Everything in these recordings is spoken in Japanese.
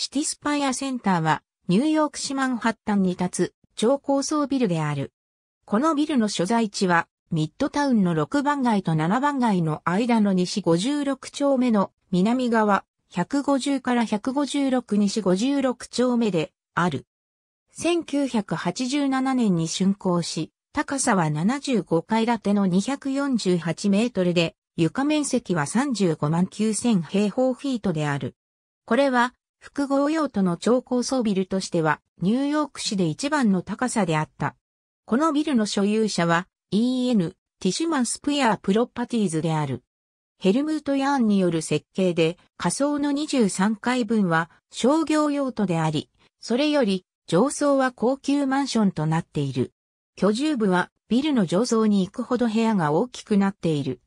シティスパイアセンターは、ニューヨーク市マンハッタンに立つ超高層ビルである。このビルの所在地は、ミッドタウンの6番街と7番街の間の西56丁目の南側150から156西56丁目である。1987年に竣工し、高さは75階建ての248メートルで、床面積は35万9000平方フィートである。これは複合用途の超高層ビルとしてはニューヨーク市で一番の高さであった。このビルの所有者は EN ティシュマンスプエアプロパティーズである。ヘルムート・ヤーンによる設計で仮想の23階分は商業用途であり、それより上層は高級マンションとなっている。居住部はビルの上層に行くほど部屋が大きくなっている。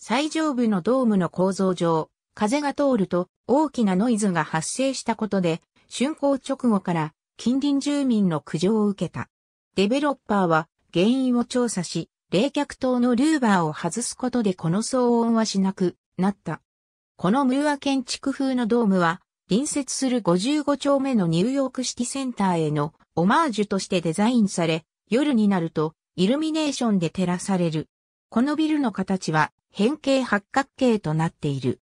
最上部のドームの構造上、風が通ると大きなノイズが発生したことで、竣工直後から近隣住民の苦情を受けた。デベロッパーは原因を調査し、冷却塔のルーバーを外すことでこの騒音はしなくなった。このムーア建築風のドームは、隣接する55丁目のニューヨークシティセンターへのオマージュとしてデザインされ、夜になるとイルミネーションで照らされる。このビルの形は変形八角形となっている。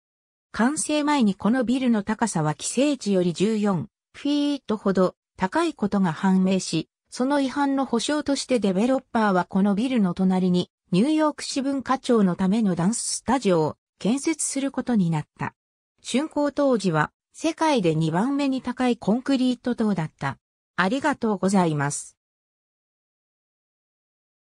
完成前にこのビルの高さは規制値より14フィートほど高いことが判明し、その違反の保証としてデベロッパーはこのビルの隣にニューヨーク市文化庁のためのダンススタジオを建設することになった。竣工当時は世界で2番目に高いコンクリート塔だった。ありがとうございます。